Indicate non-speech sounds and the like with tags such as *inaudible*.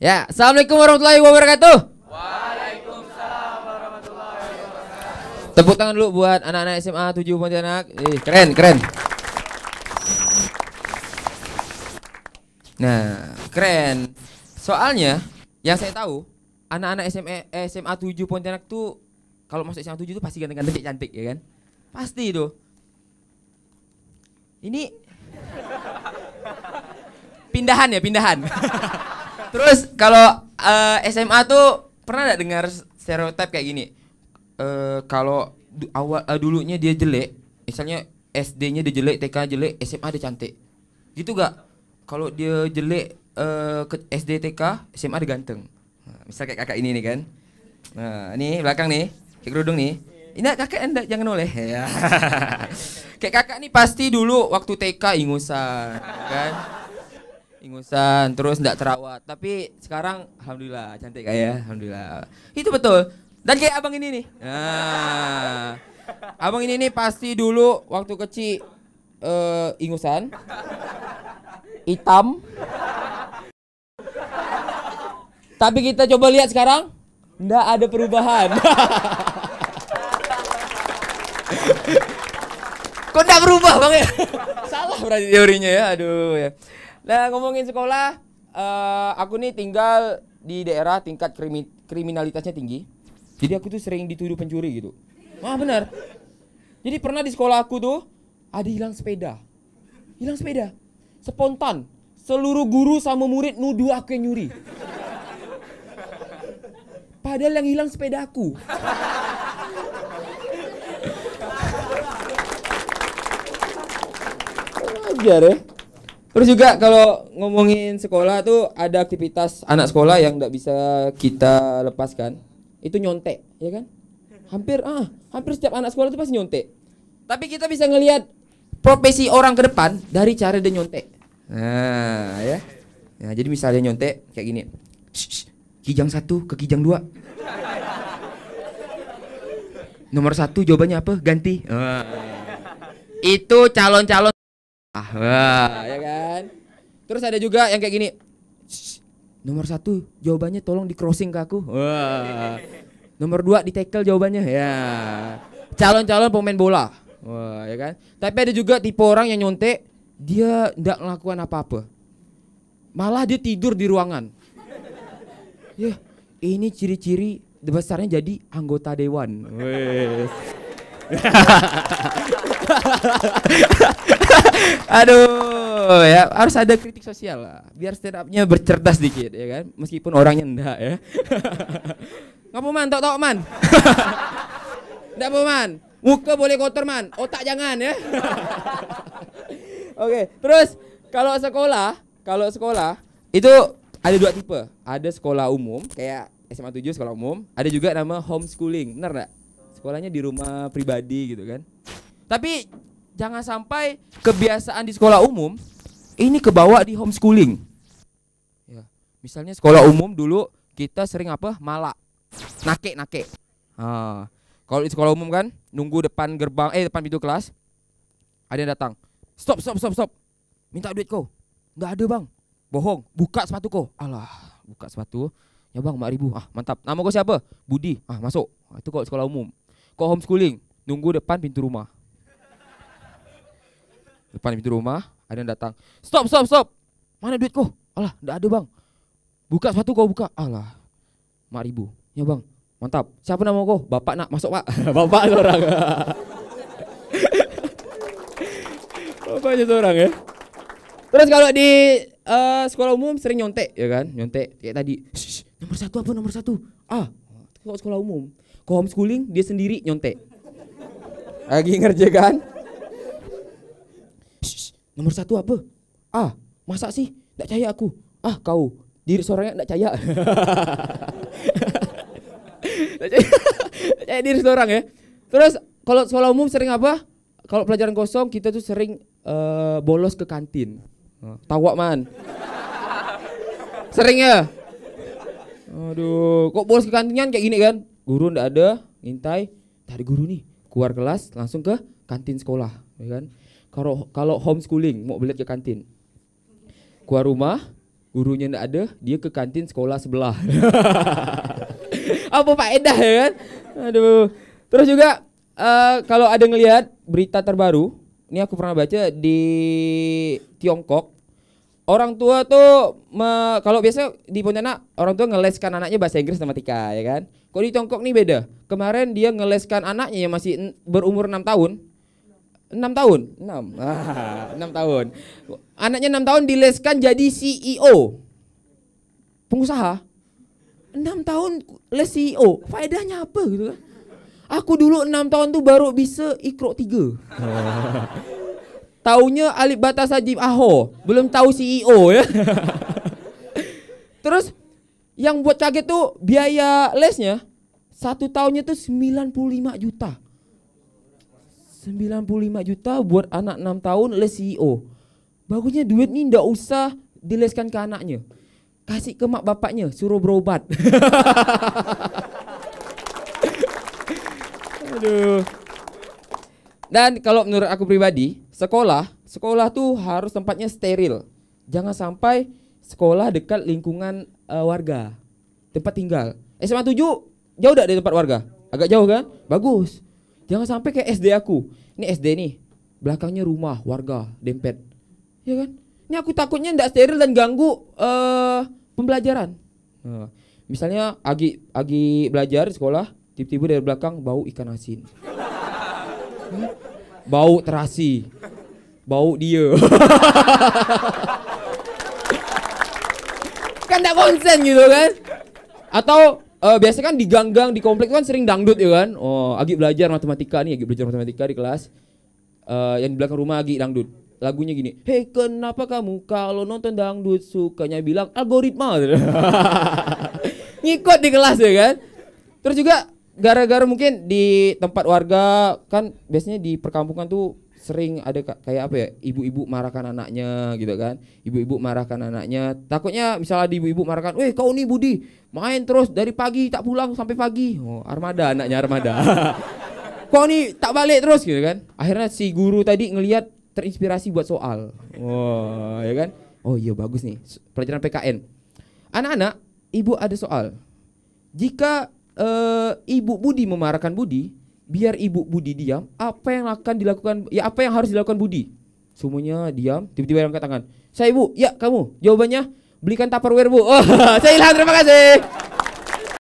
Ya, Assalamualaikum warahmatullahi wabarakatuh. Waalaikumsalam warahmatullahi wabarakatuh. Tepuk tangan dulu buat anak-anak SMA 7 Pontianak. Ih, keren, keren. Nah, keren. Soalnya yang saya tahu anak-anak SMA eh, SMA 7 Pontianak tuh kalau masuk SMA 7 tuh pasti ganteng-ganteng cantik ya kan? Pasti itu. Ini *laughs* pindahan ya, pindahan. *laughs* Terus kalau uh, eh, SMA tuh pernah gak dengar stereotip kayak gini? Uh, kalau du awal uh, dulunya dia jelek, misalnya SD-nya dia jelek, TK jelek, SMA dia cantik. Gitu gak? Kalau dia jelek uh, ke SD TK, SMA dia ganteng. Nah, misal kayak kakak ini nih kan. Nah, ini belakang nih, kayak kerudung nih. Ini kakak anda jangan oleh ya. *laughs* kayak kakak nih pasti dulu waktu TK ingusan kan ingusan terus tidak terawat tapi sekarang alhamdulillah cantik kayak ya, alhamdulillah itu betul dan kayak abang ini nih nah, abang ini nih pasti dulu waktu kecil uh, ingusan hitam tapi kita coba lihat sekarang tidak ada perubahan *laughs* kok ndak berubah bang ya salah berarti teorinya ya aduh ya Nah ngomongin sekolah, uh, aku nih tinggal di daerah tingkat krimi kriminalitasnya tinggi. Jadi aku tuh sering dituduh pencuri gitu. Wah benar. Jadi pernah di sekolah aku tuh ada hilang sepeda. Hilang sepeda. Spontan. Seluruh guru sama murid nuduh aku yang nyuri. Padahal yang hilang sepedaku. Ajar ya. Terus juga kalau ngomongin sekolah tuh ada aktivitas anak sekolah yang nggak bisa kita lepaskan. Itu nyontek, ya kan? Hampir ah, hampir setiap anak sekolah itu pasti nyontek. Tapi kita bisa ngelihat profesi orang ke depan dari cara dia nyontek. Nah, ya. Nah, jadi misalnya nyontek kayak gini. kijang satu ke kijang dua. Nomor satu jawabannya apa? Ganti. Ah. Itu calon-calon ah wah, ya kan terus ada juga yang kayak gini nomor satu jawabannya tolong di crossing ke aku wah nomor dua di tackle jawabannya ya calon-calon pemain bola wah ya kan tapi ada juga tipe orang yang nyontek dia tidak melakukan apa-apa malah dia tidur di ruangan ya ini ciri-ciri besarnya jadi anggota dewan. Wes. *laughs* *laughs* Aduh, ya harus ada kritik sosial lah. Biar stand upnya bercerdas dikit ya kan. Meskipun orangnya enggak ya. Nggak mau *laughs* man, tok tok man. *laughs* Enggak mau man. Muka boleh kotor man, otak jangan ya. Oke, terus kalau sekolah, kalau sekolah itu ada dua tipe. Ada sekolah umum kayak SMA 7 sekolah umum, ada juga nama homeschooling. Benar enggak? Sekolahnya di rumah pribadi gitu kan. Tapi jangan sampai kebiasaan di sekolah umum ini kebawa di homeschooling. Ya. Misalnya sekolah umum dulu kita sering apa? Malak. Nake, nake. Ah. Kalau di sekolah umum kan nunggu depan gerbang eh depan pintu kelas ada yang datang. Stop, stop, stop, stop. Minta duit kau. Enggak ada, Bang. Bohong. Buka sepatu kau. Alah, buka sepatu. Ya Bang, ribu, Ah, mantap. Nama kau siapa? Budi. Ah, masuk. Ah, itu kalau sekolah umum. Kau homeschooling, nunggu depan pintu rumah. Depan pintu rumah ada yang datang. Stop, stop, stop. Mana duitku? Allah tidak ada bang. Buka sepatu kau buka. Allah mak ribu. Ya bang, mantap. Siapa nama kau? Bapak nak masuk pak. *laughs* Bapak seorang. *laughs* Bapaknya seorang ya. Terus kalau di uh, sekolah umum sering nyontek ya kan? Nyontek kayak tadi. nomor satu apa nomor satu? Ah, kalau sekolah umum. Kau homeschooling dia sendiri nyontek. *laughs* Lagi ngerjakan Nomor satu apa? Ah, masa sih? Tak percaya aku. Ah, kau. Diri seorangnya tak percaya. percaya diri seorang ya. Terus kalau sekolah umum sering apa? Kalau pelajaran kosong kita tuh sering eh, bolos ke kantin. Oh. Tawak man. sering ya? Aduh, kok bolos ke kantinnya kayak gini kan? Guru ndak ada, ngintai. ada guru nih, keluar kelas langsung ke kantin sekolah, ya kan? Kalau kalau homeschooling mau belajar ke kantin. Keluar rumah, gurunya ndak ada, dia ke kantin sekolah sebelah. *laughs* Apa Pak Edah ya kan? Aduh. Terus juga uh, kalau ada ngelihat berita terbaru, ini aku pernah baca di Tiongkok orang tua tuh me, kalau biasa di Pontianak orang tua ngeleskan anaknya bahasa Inggris sama Tika ya kan. Kalau di Tiongkok nih beda. Kemarin dia ngeleskan anaknya yang masih berumur enam tahun enam tahun, enam, *laughs* ah, enam tahun. Anaknya enam tahun dileskan jadi CEO, pengusaha. Enam tahun les CEO, faedahnya apa gitu kan? Aku dulu enam tahun tuh baru bisa ikro tiga. *laughs* Taunya alif batas Sajib Aho, belum tahu CEO ya. *laughs* Terus yang buat kaget tuh biaya lesnya satu tahunnya tuh 95 juta. 95 juta buat anak 6 tahun les CEO. Bagusnya duit ini ndak usah dileskan ke anaknya. Kasih ke mak bapaknya, suruh berobat. *laughs* Aduh. Dan kalau menurut aku pribadi, sekolah, sekolah tuh harus tempatnya steril. Jangan sampai sekolah dekat lingkungan uh, warga, tempat tinggal. Eh, SMA 7 jauh dari tempat warga? Agak jauh kan? Bagus Jangan sampai kayak SD aku. Ini SD nih, belakangnya rumah warga dempet. Ya kan? Ini aku takutnya tidak steril dan ganggu uh, pembelajaran. uh, misalnya Agi Agi belajar di sekolah, tiba-tiba dari belakang bau ikan asin. Bau terasi. Bau dia. *laughs* kan ndak konsen gitu kan? Atau uh, biasanya kan di gang-gang di komplek kan sering dangdut ya kan. Oh, Agi belajar matematika nih, Agi belajar matematika di kelas. Uh, yang di belakang rumah Agi dangdut. Lagunya gini, "Hei, kenapa kamu kalau nonton dangdut sukanya bilang algoritma?" *laughs* Ngikut di kelas ya kan. Terus juga gara-gara mungkin di tempat warga kan biasanya di perkampungan tuh sering ada kayak apa ya ibu-ibu marahkan anaknya gitu kan ibu-ibu marahkan anaknya takutnya misalnya di ibu-ibu marahkan weh kau nih Budi main terus dari pagi tak pulang sampai pagi oh armada anaknya armada *laughs* kau nih tak balik terus gitu kan akhirnya si guru tadi ngelihat terinspirasi buat soal wah ya kan oh iya bagus nih pelajaran PKN anak-anak ibu ada soal jika uh, ibu Budi memarahkan Budi biar ibu Budi diam, apa yang akan dilakukan ya apa yang harus dilakukan Budi? Semuanya diam, tiba-tiba angkat tangan. Saya ibu, ya kamu. Jawabannya belikan Tupperware, Bu. Oh, *laughs* saya Ilham, terima kasih.